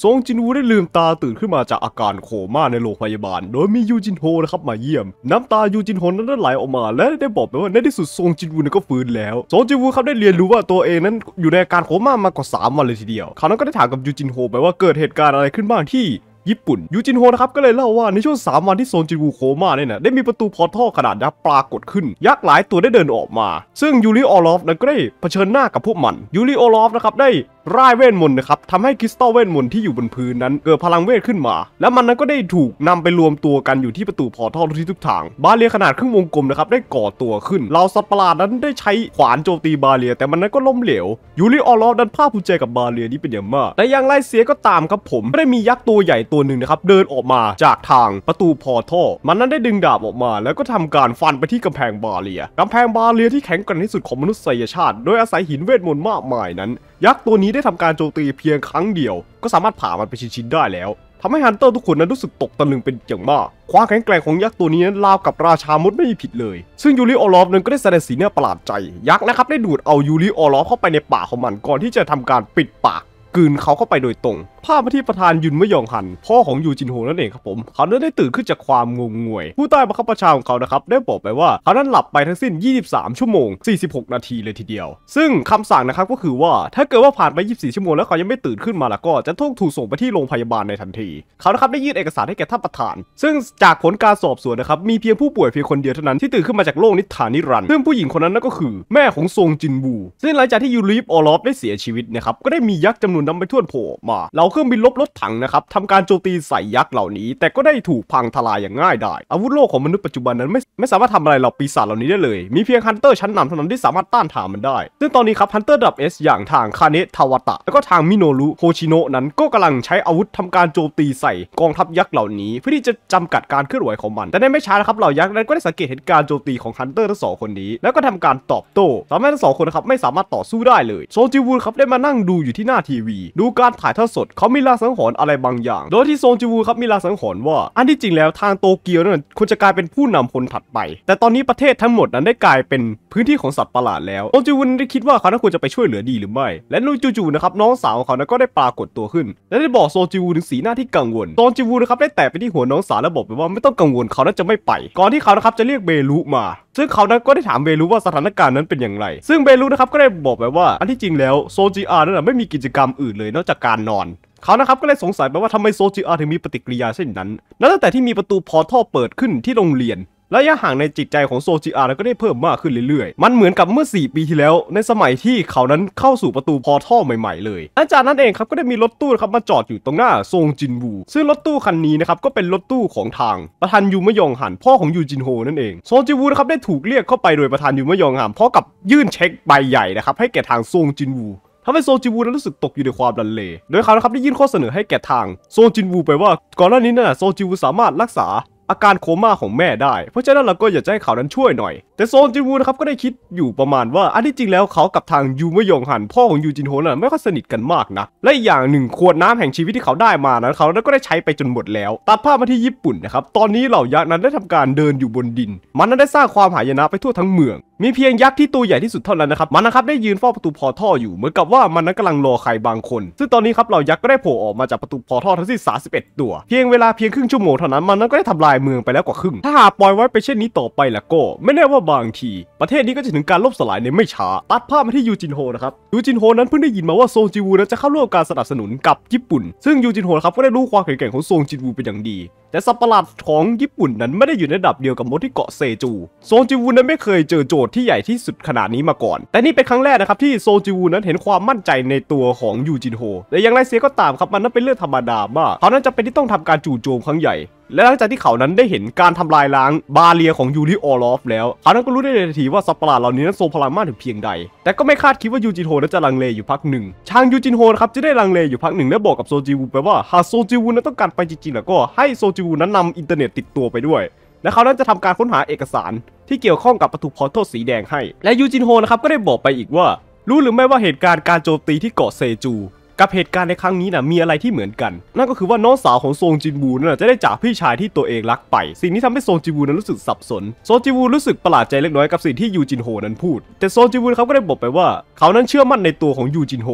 ซงจินวูได้ลืมตาตื่นขึ้นมาจากอาการโคม่าในโรงพยาบาล โดยมียูจินโฮนะครับมาเยี่ยมน้ำตายูจินโฮนั้นไหลออกมา และได้บอกไปว่าในที่สุด ซงจินวูก็ฟื้นแล้ว ซงจินวูครับได้เรียนรู้ว่าตัวเองนั้นอยู่ในอาการโคม่ามากกว่า 3 วันเลยทีเดียวเขานั้นก็ได้ถามกับยูจินโฮไปว่าเกิดเหตุการณ์อะไรขึ้นบ้างที่ ญี่ปุ่นยูจินโฮนะครับก็เลยเล่าว่าในช่วง3วันที่โซนจินวูโคม่าเนี่ยนะได้มีประตูพอร์ท่ลขนาดยักษ์ปรากฏขึ้น ยักษ์หลายตัวได้เดินออกมา ซึ่งยูริออลอฟนั้นก็ได้เผชิญหน้ากับพวกมัน ยูริออลอฟนะครับได้ร่ายเวทมนต์นะครับทำให้คริสตัลเวทมนต์ที่อยู่บนพื้นนั้น เกิดพลังเวทขึ้นมา แล้วมันนั้นก็ได้ถูกนำไปรวมตัวกันอยู่ที่ประตูพอร์ทัลทุกทิศทุกทางบาเรียขนาดครึ่งวงกลมนะครับได้ก่อตัวขึ้น เราสัตว์ประหลาดนั้นได้ใช้ขวานโจมตีบาเรีย แต่มันนั้นก็ล้มเหลว ยูริออลอฟดันภาพภูมิใจกับบาเรียนี้เป็นอย่างมาก แต่อย่างไรเสียก็ตามครับผมได้มียักษ์ตัวใหญ่ตัวหนึ่งนะครับเดินออกมาจากทางประตูพอร์ทัลมันนั้นได้ดึงดาบออกมา แล้วก็ทำการฟันไปที่กำแพงบาเรียกำแพงบาเรียที่แข็งแกร่งที่สุดของมนุษยชาติ โดยอาศัยหินเวทมนต์มากมายนั้น ยักษ์ตัวนี้ได้ทำการโจมตีเพียงครั้งเดียวก็สามารถผ่ามันไปชิ้น ๆ ได้แล้ว ทำให้ฮันเตอร์ทุกคนนั้นรู้สึกตกตะลึงเป็นอย่างมาก ความแข็งแกร่งของยักษ์ตัวนี้นั้นราวกับราชามดไม่มีผิดเลย ซึ่งยูริโอลอฟนั้นก็ได้แสดงสีหน้าประหลาดใจยักษ์นะครับได้ดูดเอายูริโอลอฟเข้าไปในปากของมันก่อนที่จะทำการปิดปากกืนเขาเข้าไปโดยตรง ภาพมาที่ประธานยุนมะยองหันพ่อของยูจินโฮนั่นเองครับผม เขาได้ตื่นขึ้นจากความงงงวย ผู้ใต้บังคับบัญชาของเขานะครับได้บอกไปว่า เขานั้นหลับไปทั้งสิ้น 23 ชั่วโมง 46 นาทีเลยทีเดียว ซึ่งคำสั่งนะครับก็คือว่าถ้าเกิดว่าผ่านไป 24 ชั่วโมงแล้ว เขายังไม่ตื่นขึ้นมาแล้วก็จะต้องถูกส่งไปที่โรงพยาบาลในทันทีเขานะครับได้ยื่นเอกสารให้แก่ท่านประธาน ซึ่งจากผลการสอบสวนนะครับมีเพียงผู้ป่วยเพียงคนเดียวเท่านั้นที่ตื่นขึ้นมาจากโลกนิทานนิรันด์ซึ่งผู้หญิงคนนั้นนั่นก็คือแม่ของซงจินบู ซึ่งหลังจากที่ยูริฟออลอฟได้เสียชีวิตนะครับก็ได้มียักษ์จำนวนนำไปท่วนโผล่มาเหล่าเครื่องบินลบรถถังนะครับ ทำการโจมตีใส่ยักษ์เหล่านี้ แต่ก็ได้ถูกพังทลายอย่างง่ายดายอาวุธโลกของมนุษย์ปัจจุบันนั้น ไม่ไม่สามารถทำอะไรเหล่าปีศาจเหล่านี้ได้เลย มีเพียงฮันเตอร์ชั้นนำเท่านั้นที่สามารถต้านทานมันได้ ซึ่งตอนนี้ครับฮันเตอร์ดับเอสอย่างทางคาเนะทาวตะ แล้วก็ทางมิโนรุโคชิโนนั้นก็กำลังใช้อาวุธทำการโจมตีใส่กองทัพยักษ์เหล่านี้เพื่อที่จะจำกัดการเคลื่อนไหวของมัน แต่ในไม่ช้านะครับเหล่ายักษ์นั้นก็ได้สังเกตเห็นการโจมตีของฮันเตอร์ทั้งสองคนนี้ แล้วก็ทำการตอบโต้ทำให้ทั้งสองคนนะครับไม่สามารถต่อสู้ได้เลยโซจิวูนครับได้มานั่งดูอยู่ที่หน้าทีวีดูการถ่ายทอดสดเขามีลางสังหรณ์อะไรบางอย่าง โดยที่ซงจิวูครับมีลางสังหรณ์ว่าอันที่จริงแล้ว ทางโตเกียวนั้นควรจะกลายเป็นผู้นำคนถัดไป แต่ตอนนี้ประเทศทั้งหมดนั้นได้กลายเป็นพื้นที่ของสัตว์ประหลาดแล้วซงจิวูได้คิดว่าเขาควรจะไปช่วยเหลือดีหรือไม่ และนูจูจูนะครับน้องสาวของเขาก็ได้ปรากฏตัวขึ้นและได้บอกซงจิวูถึงสีหน้าที่กังวลซงจิวูนะครับได้แตะไปที่หัวน้องสาวและบอกไปว่าไม่ต้องกังวลเขานั้นจะไม่ไป ก่อนที่เขานะครับจะเรียกเบลุมา ซึ่งเขานั้นก็ได้ถามเบลูว่าสถานการณ์นั้นเป็นอย่างไร ซึ่งเบลูนะครับก็ได้บอกไปว่าอันที่จริงแล้วโซจีอาร์นั้นไม่มีกิจกรรมื่นเลยนอกจากการนอนเขานะครับก็เลยสงสัยไปว่าทำไมโซจิอาถึงมีปฏิกิริยาเช่นนั้นแลบตั้งแต่ที่มีประตูพอท่อเปิดขึ้นที่โรงเรียนระยะห่างในจิตใจของโซจิอาก็ได้เพิ่มมากขึ้นเรื่อยๆ มันเหมือนกับเมื่อ 4 ปีที่แล้ว ในสมัยที่เขานั้นเข้าสู่ประตูพอท่อใหม่ๆเลยอาจารย์นั้นเองครับก็ได้มีรถตู้ครับมาจอดอยู่ตรงหน้าซงจินวูซึ่งรถตู้คันนี้นะครับก็เป็นรถตู้ของทางประธานยูมยองหันพ่อของยูจินโฮนั่นเองโซจิวูนะครับได้ถูกเรียกเข้าไปโดยประธานยูมยองหันพ่อกับยื่นเช็คใบใหญ่นะครับให้แก่ทางซงจินวูทำให้โซจินวูนั้นรู้สึกตกอยู่ในความดังเลโดยเขานะครับได้ยื่นข้อเสนอให้แก่ทางโซจินวู ไปว่าก่อนหน้านี้นะ่ะโซจินวูสามารถรักษา อาการโคม่าของแม่ได้ เพราะฉะนั้นเราก็อยากจะให้เขานั้นช่วยหน่อย แต่โซจินวูนะครับก็ได้คิดอยู่ประมาณว่าอันที่จริงแล้วเขากับทางยูมยองหันพ่อของยูจินโฮน่ะไม่ค่อยสนิทกันมากนะและอีกอย่างหนึ่งขวดน้ำแห่งชีวิตที่เขาได้มานั้นเขาก็ได้ใช้ไปจนหมดแล้วตัดภาพมาที่ญี่ปุ่นนะครับ ตอนนี้เหล่ายักษ์นั้นได้ทำการเดินอยู่บนดิน มันนั้นได้สร้างความหายนะไปทั่วทั้งเมืองมีเพียงยักษ์ที่ตัวใหญ่ที่สุดเท่านั้นนะครับมันนะครับได้ยืนเฝ้าประตูพอท่ออยู่เหมือนกับว่ามันนั้นกำลังรอใครบางคน ซึ่งตอนนี้ครับเรายักษ์ก็ได้โผล่ออกมาจากประตูพอท่อทั้งที่31 ตัวเพียงเวลาเพียงครึ่งชั่วโมงเท่านั้นมันนั้นก็ได้ทำลายเมืองไปแล้วกว่าครึ่งถ้าหากปล่อยไว้ไปเช่นนี้ต่อไปละก็ไม่แน่ว่าบางที ประเทศนี้ก็จะถึงการล่มสลายในไม่ช้าตัดภาพมาที่ยูจินโฮนะครับยูจินโฮนั้นเพิ่งได้ยินมาว่าโซงจิวูนั้นจะเข้าร่วมการสนับสนุนกับญี่ปุ่น ซึ่งยูจินโฮครับก็ได้รู้ความแข็งแกร่งของโซงจิวูเป็นอย่างดี แต่สัปหลาดของญี่ปุ่นนั้นไม่ได้อยู่ในระดับเดียวกับมดที่เกาะเซจูโซงจิวูนั้นไม่เคยเจอโจทที่ใหญ่ที่สุดขนาดนี้มาก่อน แต่นี่เป็นครั้งแรกนะครับที่โซจิวูนั้นเห็นความมั่นใจในตัวของยูจินโฮแต่อย่างไรเสียก็ตามครับมันนั้นเป็นเรื่องธรรมดามาก เขานั้นจะเป็นที่ต้องทำการจู่โจมครั้งใหญ่ และหลังจากที่เขานั้นได้เห็นการทำลายล้างบาเลียของยูริออลอฟ แล้ว เขานั้นก็รู้ได้เลยทันทีว่าสัตว์ประหลาดเหล่านี้นั้นทรงพลังมากถึงเพียงใด แต่ก็ไม่คาดคิดว่ายูจินโฮนั้นจะลังเลอยู่พักหนึ่งช่างยูจินโฮนะครับจะได้ลังเลอยู่พักหนึ่ง และบอกกับโซจิวูไปว่าหากโซจิวูนั้นต้องการไปจริงๆแล้วก็ให้โซจิวูนั้นนำอินเทอร์เน็ตติดตัวไปด้วยและเขานั้นจะทำการค้นหาเอกสารที่เกี่ยวข้องกับประตูพอร์ทัสีแดงให้ และยูจินโฮนะครับก็ได้บอกไปอีกว่า รู้หรือไม่ว่าเหตุการณ์การโจมตีที่เกาะเซจู กับเหตุการณ์ในครั้งนี้นะมีอะไรที่เหมือนกัน นั่นก็คือว่าน้องสาวของโซงจินบูนะ่ะจะได้จากพี่ชายที่ตัวเองรักไป สิ่งนี้ทำให้โซงจินบูนั้นรู้สึกสับสนโซงจินบูรู้สึกประหลาดใจเล็กน้อยกับสิ่งที่ยูจินโฮนั้นพูด แต่โซงจินบูเขาก็ได้บอกไปว่า เขานั้นเชื่อมั่นในตัวของยูจินโฮ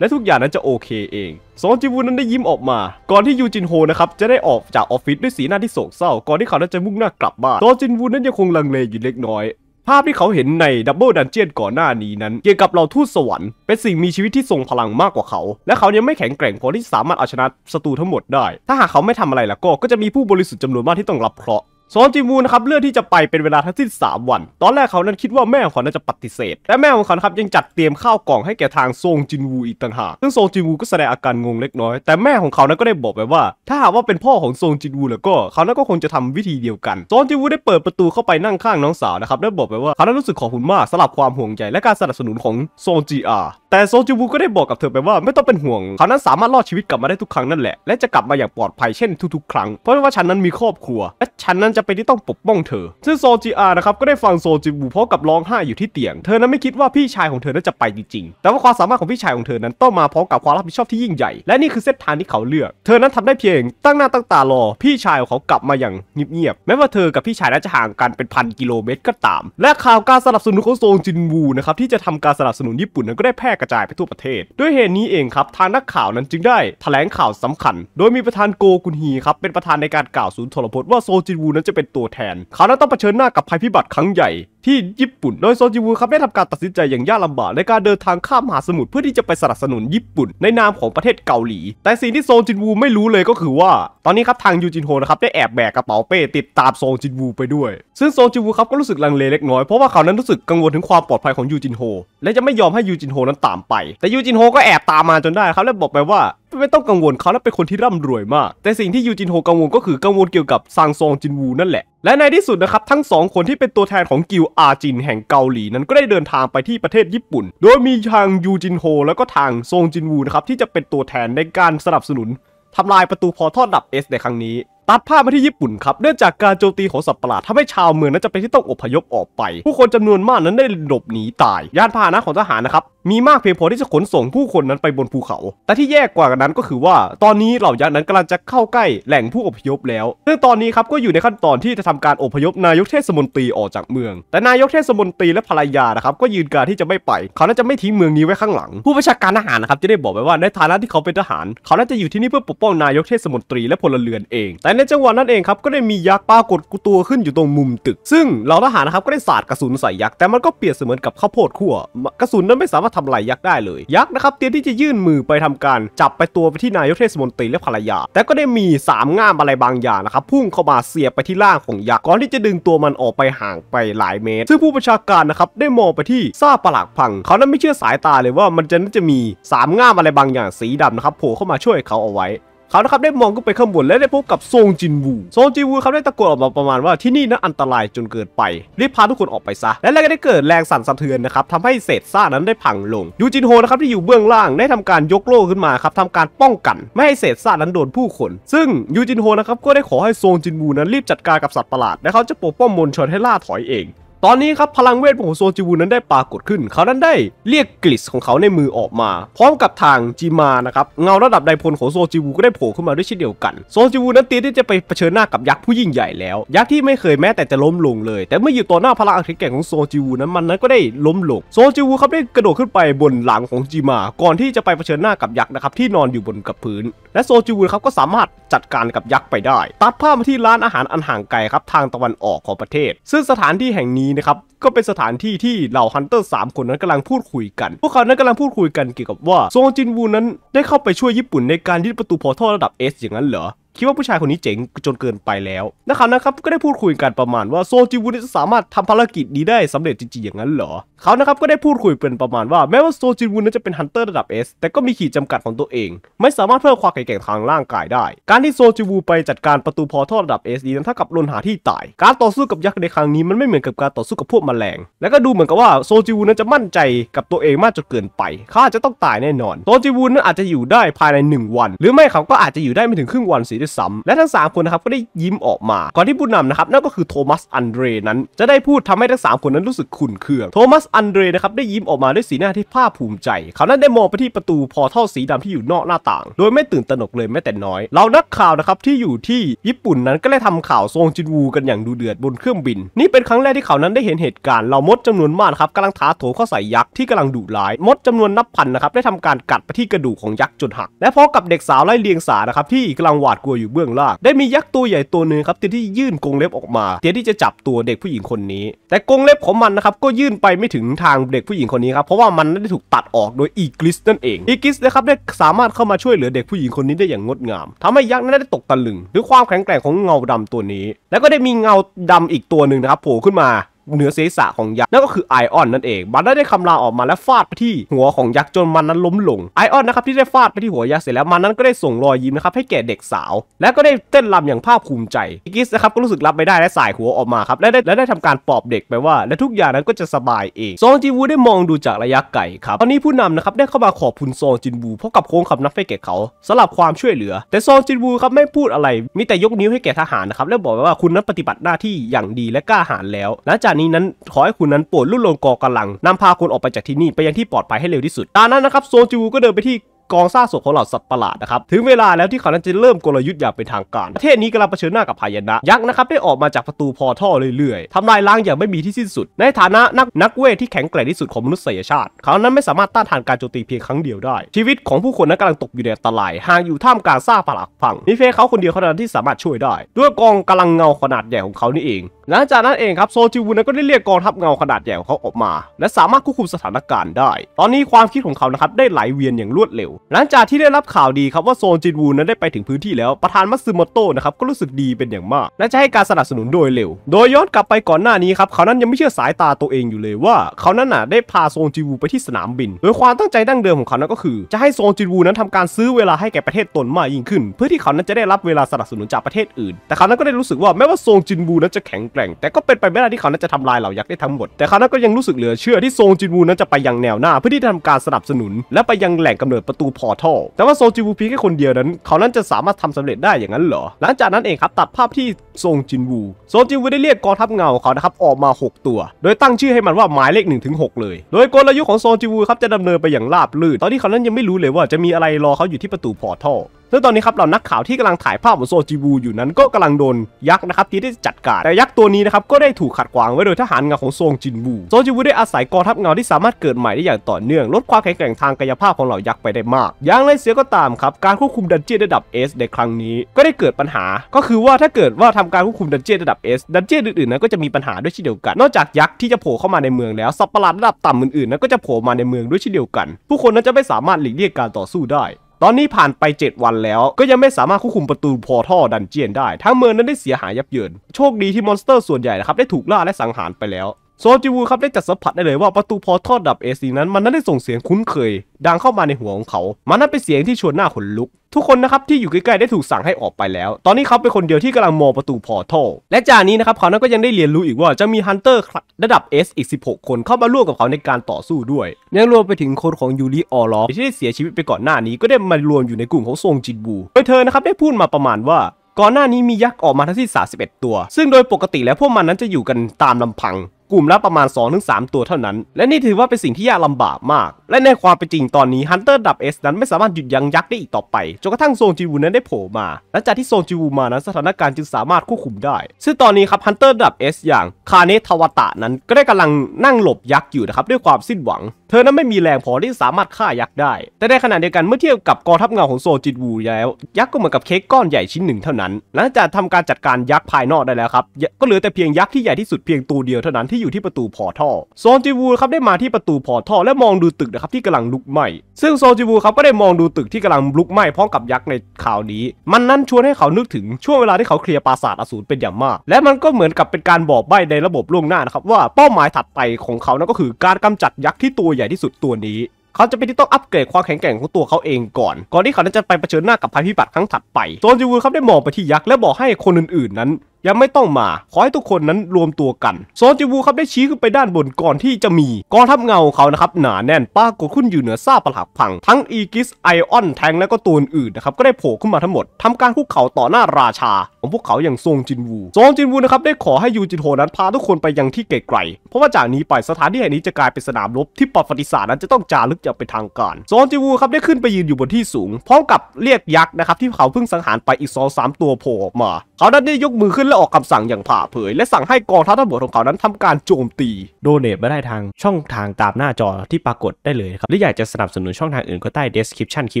และทุกอย่างนั้นจะโอเคเองซองจิวูนั้นได้ยิ้มออกมา ก่อนที่ยูจินโฮนะครับจะได้ออกจากออฟฟิศด้วยสีหน้าที่โศกเศร้า ก่อนที่เขาจะมุ่งหน้ากลับบ้านซองจินวูนั้นยังคงลังเลอยู่เล็กน้อย ภาพที่เขาเห็นในดับเบิลดันเจียนก่อนหน้านี้นั้นเกี่ยวกับเราทูตสวรรค์ เป็นสิ่งมีชีวิตที่ทรงพลังมากกว่าเขา และเขายังไม่แข็งแกร่งพอที่สามารถเอาชนะศัตรูทั้งหมดได้ ถ้าหากเขาไม่ทำอะไรแล้วก็ ก็จะมีผู้บริสุทธิ์จำนวนมากที่ต้องรับเคราะห์ซอนจิมูนะครับเลือกที่จะไปเป็นเวลาทั้งสิ้น3วัน ตอนแรกเขานั้นคิดว่าแม่ของเขาจะปฏิเสธและแม่ของเขาครับยังจัดเตรียมข้าวกล่องให้แก่ทางซงจินวู อีกต่างหากซึ่งซงจินวูก็แสดงอาการงงเล็กน้อยแต่แม่ของเขานั้นก็ได้บอกไปว่า ถ้าหากว่าเป็นพ่อของซงจินวูแล้วก็ เขานั้นก็คงจะทำวิธีเดียวกันซอนจินวูได้เปิดประตูเข้าไปนั่งข้างน้องสาวนะครับและบอกไปว่าเขานั้นรู้สึกขอบคุณมากสำหรับความห่วงใยและการสนับสนุนของซงจีอาแต่โซจูบูก็ได้บอกกับเธอไปว่าไม่ต้องเป็นห่วง เขานั้นสามารถรอดชีวิตกลับมาได้ทุกครั้งนั่นแหละ และจะกลับมาอย่างปลอดภัยเช่นทุกๆครั้ง เพราะว่าฉันนั้นมีครอบครัว และฉันนั้นจะเป็นที่ต้องปกป้องเธอ ซึ่งโซจิอานะครับก็ได้ฟังโซจูบูพร้อมกับร้องไห้อยู่ที่เตียง เธอนั้นไม่คิดว่าพี่ชายของเธอจะไปจริงๆ แต่ว่าความสามารถของพี่ชายของเธอนั้นต้องมาพร้อมกับความรับผิดชอบที่ยิ่งใหญ่ และนี่คือเส้นทางที่เขาเลือก เธอนั้นทำได้เพียงตั้งหน้าตั้งตารอพี่ชายของเขากลับมาอย่างเงียบๆแม้ว่าเธอกับพี่ชายนั้นจะห่างกันเป็นพันกิโลเมตรก็ตาม และข่าวการสนับสนุนของโซจินูนะครับที่จะทำการสนับสนุนญี่ปุ่นนั้นก็ได้แพร่กระจายไปทั่วประเทศ ด้วยเหตุนี้เองครับ ทางนักข่าวนั้นจึงได้แถลงข่าวสำคัญ โดยมีประธานโกกุนฮีครับ เป็นประธานในการกล่าวสูนทรพจน์ว่าโซจินวูนั้นจะเป็นตัวแทนเขานั้นต้องเผชิญหน้ากับภัยพิบัติครั้งใหญ่ที่ญี่ปุ่น โดยโซจิวูครับได้ทำการตัดสินใจอย่างยากลาบากในการเดินทางข้ามมหาสมุทรเพื่อที่จะไปสนับสนุนญี่ปุ่น ในนามของประเทศเกาหลี แต่สิ่งที่โซจินวูไม่รู้เลยก็คือว่า ตอนนี้ครับทางยูจินโฮนะครับได้แอบแบกกระเป๋าเป้ติดตามโซจินวูไปด้วย ซึ่งโซจินวูครับก็รู้สึกลังเลเล็กน้อยเพราะว่าเขานั้นรู้สึกกังวลถึงความปลอดภัยของยูจินโฮและจะไม่ยอมให้ยูจินโฮนั้นตามไป แต่ยูจินโฮก็แอบตามมาจนได้ครับและบอกไปว่าไม่ต้องกังวลเขาและเป็นคนที่ร่ำรวยมาก แต่สิ่งที่ยูจินโฮกังวลก็คือกังวลเกี่ยวกับซางซองจินวูนั่นแหละ และในที่สุดนะครับ ทั้งสองคนที่เป็นตัวแทนของกิวอาจินแห่งเกาหลีนั้นก็ได้เดินทางไปที่ประเทศญี่ปุ่นโดยมีทางยูจินโฮแล้วก็ทางซงจินวูนะครับ ที่จะเป็นตัวแทนในการสนับสนุนทำลายประตูพอทอดดับเอสในครั้งนี้ ตัดภาพมาที่ญี่ปุ่นครับเนื่องจากการโจมตีของสัตว์ประหลาดทำให้ชาวเมืองนั้นจะเป็นที่ต้องอพยพออกไป ผู้คนจำนวนมากนั้นได้หลบหนีตายยานพาหนะของทหารนะครับมีมากเพียงพอที่จะขนส่งผู้คนนั้นไปบนภูเขา แต่ที่แย่กว่านั้นก็คือว่า ตอนนี้เหล่ายักษ์นั้นกำลังจะเข้าใกล้แหล่งผู้อพยพแล้ว ซึ่งตอนนี้ครับก็อยู่ในขั้นตอนที่จะทำการอพยพนายกเทศมนตรีออกจากเมือง แต่นายกเทศมนตรีและภรรยานะครับก็ยืนการที่จะไม่ไป เขาน่าจะไม่ทิ้งเมืองนี้ไว้ข้างหลัง ผู้ประชาการทหารนะครับจะได้บอกไปว่าในฐานะที่เขาเป็นทหาร เขาน่าจะอยู่ที่นี่เพื่อปกป้องนายกเทศมนตรีและพลเรือนเอง แต่ในจังหวะนั้นเองครับก็ได้มียักษ์ปรากฏตัวขึ้นอยู่ตรงมุมตึกซึ่งเหล่าทหารนะครับก็ได้สาดกระสุนใส่ยักษ์แต่มันก็เปรียบเสมือนกับข้าวโพดขั่วกระสุนนั้นไม่สามารถทำลายยักษ์ได้เลย ยักษ์นะครับเตรียมที่จะยื่นมือไปทำการจับไปตัวไปที่นายกเทศมนตรีและภรรยาแต่ก็ได้มี 3ง่ามอะไรบางอย่างนะครับพุ่งเข้ามาเสียบไปที่ร่างของยักษ์ก่อนที่จะดึงตัวมันออกไปห่างไปหลายเมตรซึ่งผู้ประชาการนะครับได้มองไปที่ซาปลักพัง เขานั้นไม่เชื่อสายตาเลยว่ามันจะน่าจะมี 3ง่ามอะไรบางอย่างสีดำนะครับโผล่เข้ามาช่วยเขาเอาไว้เขานะครับได้มองขึ้นไปข้างบนและได้พบกับโซงจินวูโซงจินวูเขาได้ตะโกนออกมาประมาณว่าที่นี่นั้นอันตรายจนเกินไป รีบพาทุกคนออกไปซะ และแล้วก็ได้เกิดแรงสั่นสะเทือนนะครับทำให้เศษซากนั้นได้พังลงยูจินโฮนะครับที่อยู่เบื้องล่างได้ทำการยกโล่ขึ้นมาครับทำการป้องกันไม่ให้เศษซากนั้นโดนผู้คน ซึ่งยูจินโฮนะครับก็ได้ขอให้โซงจินวูนั้นรีบจัดการกับสัตว์ประหลาดและเขาจะปกป้องมนชนให้ล่าถอยเองตอนนี้ครับพลังเวทของโซจิวูนั้นได้ปรากฏขึ้น เขานั้นได้เรียกกลิสของเขาในมือออกมา พร้อมกับทางจิมานะครับเงาระดับไดพลของโซจิวูก็ได้โผล่ขึ้นมาด้วยเช่นเดียวกันโซจิวูนั้นเตรียมที่จะไปเผชิญหน้ากับยักษ์ผู้ยิ่งใหญ่แล้ว ยักษ์ที่ไม่เคยแม้แต่จะล้มลงเลยแต่เมื่ออยู่ต่อหน้าพลังอันแข็งของโซจิวูนั้นมันนั้นก็ได้ล้มลงโซจิวูครับได้กระโดดขึ้นไปบนหลังของจิมา ก่อนที่จะไปเผชิญหน้ากับยักษ์นะครับที่นอนอยู่บนกับพื้นและโซจิวูครับก็สามารถจัดการกับยักษ์ไปได้ตัดภาพมาที่ร้านอาหารอันห่างไกลครับทางตะวันออกของประเทศ ซึ่งสถานที่แห่งนี้ี้นะครับก็เป็นสถานที่ที่เหล่าฮันเตอร์3 คนนั้นกำลังพูดคุยกัน พวกเขา นั้นกำลังพูดคุยกันเกี่ยวกับว่าซงจินวู นั้นได้เข้าไปช่วยญี่ปุ่นในการยึดประตูพอท่อระดับ S อย่างนั้นเหรอคิดว่าผู้ชายคนนี้เจ๋งจนเกินไปแล้วนะครับนะครับก็ได้พูดคุยกันประมาณว่าโซจิวุนจะสามารถทำภารกิจนี้ได้สำเร็จจริงๆอย่างนั้นเหรอเขานะครับก็ได้พูดคุยเป็นประมาณว่าแม้ว่าโซจิวุนั้นจะเป็นฮันเตอร์ระดับ S แต่ก็มีขีดจำกัดของตัวเอง ไม่สามารถเพิ่มความแข็งแกร่งทางร่างกายได้ การที่โซจิวูไปจัดการประตูพอท่อระดับ S นนั้นเท่ากับลนหาที่ตาย การต่อสู้กับยักษ์ในครั้งนี้มันไม่เหมือนกับการต่อสู้กับพวกแมลง และก็ดูเหมือนกับว่าโซจิวุนั้นจะมั่นใจกับตัวเองมากจนเกินไปเขาอาจจะต้องตายแน่นอนโซจิวูนั้นอาจจะอยู่ได้ภายใน 1 วัน หรือไม่เขาก็อาจจะอยู่ได้ไม่ถึงครึ่งวันสิด้วยซ้ำและทั้ง 3 คนนะครับก็ได้ยิ้มออกมาก่อนที่ผู้นำนะครับนั่นก็คือโทมัสอันเดรนั้น จะได้พูดทำให้ทั้ง3คนนั้นรู้สึกขุ่นเคืองโทมัสอันเดรนะครับได้ยิ้มออกมาด้วยสีหน้าที่ภาคภูมิใจ เขานั้นได้มองไปที่ประตูพอท่อสีดำที่อยู่นอกหน้าต่าง โดยไม่ตื่นตระหนกเลยแม้แต่น้อย เรานักข่าวนะครับที่อยู่ที่ญี่ปุ่นนั้นก็ได้ทำข่าวทรงจินวู กันอย่างดูเดือดบนเครื่องบิน นี่เป็นครั้งแรกที่เขานั้นได้เห็นเหตุการณ์เรามดจำนวนมากครับกำลังท้าโถเข้าใส่ยักษ์ที่กำลังดุร้าย มดจำนวนนับพันนะครับได้ทำการกัดไปที่กระดูกของยักษ์จนหักและพอกับเด็กสาวไล่เลียงสานะครับที่กำลังหวาดกลัวอยู่เบื้องล่างได้มียักษ์ตัวใหญ่ตัวหนึ่งครับที่ยื่นกรงเล็บออกมาเตรียมที่จะจับตัวเด็กผู้หญิงคนนี้ แต่กรงเล็บของมันนะครับก็ยื่นไปไม่ถึงทางเด็กผู้หญิงคนนี้ครับเพราะว่ามันได้ถูกตัดออกโดยอีกริสนั่นเองอีกริสนะครับได้สามารถเข้ามาช่วยเหลือเด็กผู้หญิงคนนี้ได้อย่างงดงาม ทำให้ยักษ์นั้นได้ตกตะลึงด้วยความแข็งแกร่งของเงาดำตัวนี้ แล้วก็ได้มีเงาดำอีกตัวหนึ่งนะครับโผล่ขึ้นมาเหนือศีรษะของยักษ์นั่นก็คือไอออน นั่นเอง มันได้ได้คำรามออกมาและฟาดไปที่หัวของยักษ์จนมันนั้นล้มลงไอออนนะครับที่ได้ฟาดไปที่หัวยักษ์เสร็จแล้วมันนั้นก็ได้ส่งรอยยิ้มนะครับให้แก่เด็กสาวและก็ได้เต้นรำอย่างภาคภูมิใจอิกิสนะครับก็รู้สึกรับไม่ได้และสายหัวออกมาครับและได้และได้ทำการปลอบเด็กไปว่า และทุกอย่างนั้นก็จะสบายเองซองจินวูได้มองดูจากระยะไกลครับตอนนี้ผู้นำนะครับได้เข้ามาขอบคุณซองจินวูเพราะกับโค้งคำนับให้แก่เขาสำหรับความช่วยเหลือ แต่ซองจินวูครับไม่พูดอะไร มีแต่ยกนิ้วให้แก่ทหารนะครับแลวบอกว่าคุณนั้นปฏิบัติหน้าที่อย่างดีและกล้าหาญแล้วหลังจากนี้นั้น ขอให้คุณนั้นโปรดลุ่นลงกอกะลัง นำพาคุณออกไปจากที่นี่ ไปยังที่ปลอดภัยให้เร็วที่สุดตนนั้นนะครับโซจูก็เดินไปที่กองซากศพของเหล่าสัตว์ประหลาดนะครับ ถึงเวลาแล้วที่เขานั้นจะเริ่มกลยุทธ์อย่างเป็นทางการ ประเทศนี้กำลังเผชิญหน้ากับพายนะยักษ์นะครับได้ออกมาจากประตูพอท่อเรื่อยๆ ทำลายล้างอย่างไม่มีที่สิ้นสุด ในฐานะนักนักเวทที่แข็งแกร่งที่สุดของมนุษยชาติ เขานั้นไม่สามารถต้านทานการโจมตีเพียงครั้งเดียวได้ ชีวิตของผู้คนนั้นกำลังตกอยู่ในอันตรายห่างอยู่ท่ามกลางซากปรักพังมีเพียงเขาคนเดียวเท่านั้นที่สามารถช่วยได้ ด้วยกองกำลังเงาขนาดใหญ่ของเขานี่เอง หลังจากนั้นเองครับโซจิวุนก็ได้เรียกกองทัพเงาขนาดใหญ่ของเขาออกมา และสามารถควบคุมสถานการณ์ได้ ตอนนี้ความคิดของเขานะครับได้ไหลเวียนอย่างรวดเร็วหลังจากที่ได้รับข่าวดีครับว่าโซนจินวูนั้นได้ไปถึงพื้นที่แล้วประธานมัตสึโมโตะนะครับก็รู้สึกดีเป็นอย่างมาก และจะให้การสนับสนุนโดยเร็ว โดยย้อนกลับไปก่อนหน้านี้ครับ เขานั้นยังไม่เชื่อสายตาตัวเองอยู่เลยว่า เขานั้นน่ะได้พาโซนจินวูไปที่สนามบินโดยความตั้งใจดั้งเดิมของเขานั้นก็คือ จะให้โซนจินวูนั้นทำการซื้อเวลาให้แก่ประเทศตนมากยิ่งขึ้น เพื่อที่เขานั้นจะได้รับเวลาสนับสนุนจากประเทศอื่นแต่เขานั้นก็ได้รู้สึกว่าแม้ว่าโซนจินวูนั้นจะแข็งแกร่ง แต่ก็เป็นไปไม่ได้ที่เขานั้นจะทำลายเหล่ายักษ์ได้ทั้งหมดแต่เขานั้นก็ยังรู้สึกเหลือเชื่อที่โซนจินวูนั้นจะไปยังแนวหน้าเพื่อที่จะทการสนับสนุน และไปยังแหล่งกำเนิดประตููพอร์ทัลแต่ว่าโซจิวูพีแค่คนเดียวนั้นเขานั้นจะสามารถทำสำเร็จได้อย่างนั้นเหรอหลังจากนั้นเองครับตัดภาพที่โซงจินวูโซจินวูได้เรียกกองทัพเงาเขานะครับออกมา 6 ตัว โดยตั้งชื่อให้มันว่าหมายเลข1นถึงหเลยโดยกลยุทธ์ของโซจินวูครับจะดำเนินไปอย่างราบรื่นตอนที่เขานั้นยังไม่รู้เลยว่าจะมีอะไรรอเขาอยู่ที่ประตูพอร์ทัลซึ่งตอนนี้ครับเหล่านักข่าวที่กำลังถ่ายภาพของโซจิบูอยู่นั้นก็กำลังโดนยักษ์นะครับที่ได้จัดการแต่ยักษ์ตัวนี้นะครับก็ได้ถูกขัดขวางไว้โดยทหารเงาของโซงจินบูโซจิบูได้อาศัยกองทัพเงาที่สามารถเกิดใหม่ได้อย่างต่อเนื่องลดความแข็งแกร่งทางกายภาพของเหล่ายักษ์ไปได้มาก อย่างไรเสียก็ตามครับการควบคุมดันเจี้ยนระดับเอสในครั้งนี้ก็ได้เกิดปัญหา ก็คือว่าถ้าเกิดว่าทำการควบคุมดันเจี้ยนระดับเอสดันเจี้ยนอื่นๆนั้นก็จะมีปัญหาด้วยเช่นเดียวกัน นอกจากยักษ์ที่จะโผล่เข้ามาในเมืองแล้วสั์ประหลาดระดับต่ำอื่นๆนั้นก็จะโผล่มาในเมืองด้วยเช่นเดียวกัน ผู้คนนั้นจะไม่สามารถหลีกเลี่ยงการต่อสู้ได้ตอนนี้ผ่านไป 7 วันแล้ว ก็ยังไม่สามารถควบคุมประตูพอท่อดันเจียนได้ทั้งเมืองนั้นได้เสียหายยับเยิน โชคดีที่มอนสเตอร์ส่วนใหญ่นะครับได้ถูกล่าและสังหารไปแล้วโซจิวูครับได้จัดสัมผัสได้เลยว่าประตูพอทอดดับเอซีนั้น มันนั้นได้ส่งเสียงคุ้นเคยดังเข้ามาในหัวของเขา มันนั้นเป็นเสียงที่ชวนหน้าขนลุก ทุกคนนะครับที่อยู่ใกล้ๆ ได้ถูกสั่งให้ออกไปแล้ว ตอนนี้เขาเป็นคนเดียวที่กำลังมองประตูพอทอดและจากนี้นะครับเขานั้นก็ยังได้เรียนรู้อีกว่าจะมีฮันเตอร์ระดับเอสอีก 16 คนเข้ามาร่วมกับเขาในการต่อสู้ด้วยยังรวมไปถึงคนของยูริออลอที่ได้เสียชีวิตไปก่อนหน้านี้ก็ได้มารวมอยู่ในกลุ่มของโซงจินบูโดยเธอนะครับได้พูดมาประมาณว่า ก่อนหน้านี้มียักษ์ออกมาทั้งที่31ตัว ซึ่งโดยปกติแล้วพวกมันนั้นจะอยู่กันตามลำพังกลุ่มละประมาณ 2-3 ตัวเท่านั้น และนี่ถือว่าเป็นสิ่งที่ยากลำบากมาก และในความเป็นจริงตอนนี้ฮันเตอร์ดับเอสนั้นไม่สามารถหยุดยั้งยักษ์ได้อีกต่อไปจนกระทั่งโซนจิวูนั้นได้โผล่มา และจากที่โซนจิวูมานั้นสถานการณ์จึงสามารถควบคุมได้ ซึ่งตอนนี้ครับฮันเตอร์ดับเอสอย่างคาเนทาวตะนั้นก็ได้กำลังนั่งหลบยักษ์อยู่นะครับด้วยความสิ้นหวัง เธอนั้นไม่มีแรงพอที่สามารถฆ่ายักษ์ได้ แต่ในขณะเดียวกันเมื่อเทียบกับกองทัพเงาของโซจิวูแล้ว ยักษ์ก็เหมือนกับเค้กก้อนใหญ่ชิ้นหนึ่งเท่านั้น หลังจากทำการจัดการยักษ์ภายนอกได้แล้วครับก็เหลือแต่เพียงยักษ์ที่ใหญ่ที่สุดเพียงตัวเดียวเท่านั้นทที่อยู่ที่ประตูพอท่อซอนจิวูครับได้มาที่ประตูพอท่อและมองดูตึกนะครับที่กำลังลุกไหม้ซึ่งซอนจิวูครับก็ได้มองดูตึกที่กำลังลุกไหม้พร้อมกับยักษ์ในข่าวนี้มันนั้นชวนให้เขานึกถึงช่วงเวลาที่เขาเคลียร์ปราสาทอสูรเป็นอย่างมาก และมันก็เหมือนกับเป็นการบอกใบ้ในระบบล่วงหน้านะครับว่าเป้าหมายถัดไปของเขานั่นก็คือ การกำจัดยักษ์ที่ตัวใหญ่ที่สุดตัวนี้ เขาจะเป็นที่ต้องอัปเกรดความแข็งแกร่งของตัวเขาเองก่อน ก่อนที่เขาจะไปเผชิญหน้ากับภัยพิบัติครั้งถัดไปโซนจิวูครับได้มองไปที่ยักษ์และบอกให้คนอื่นๆนั้นยังไม่ต้องมา ขอให้ทุกคนนั้นรวมตัวกันโซนจิวูครับได้ชี้ขึ้นไปด้านบนก่อนที่จะมีกองทัพเงาเขานะครับหนาแน่นป้ากดขึ้นอยู่เหนือซาปหลักพัง ทั้งอีกิสไอออนแทงและก็ตัวอื่นนะครับก็ได้โผล่ขึ้นมาทั้งหมด ทำการคุกเข่าต่อหน้าราชาของพวกเขาอย่างซงจินวูซรงจินวูนะครับได้ขอให้ยูจิโทนั้นพาทุกคนไปยังที่ไกลๆเพราะว่าจากนี้ไปสถานที่แห่งนี้จะกลายเป็นสนามรบที่ประวัติศาสตร์นั้นจะต้องจารึกอย่างเป็นทางการโซนจิวูครับได้ขึ้นไปยืนอยู่บนที่สูงพร้อมกับเรียกยักษ์นะครับที่เขาเพิ่งสังหารไปอีกสองสามตัวโผล่มาเขาได้ยกมือขึ้นแออกคำสั่งอย่างผ่าเผย และสั่งให้กองทัพตำรวจของเขานั้นทำการโจมตีโดเนทม่ได้ทาง ช่องทางตามหน้าจอที่ปรากฏได้เลยครับ หรืออยากจะสนับสนุนช่องทางอื่นก็ใต้ description คลิ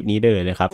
ปนี้ได้เลยนะครับ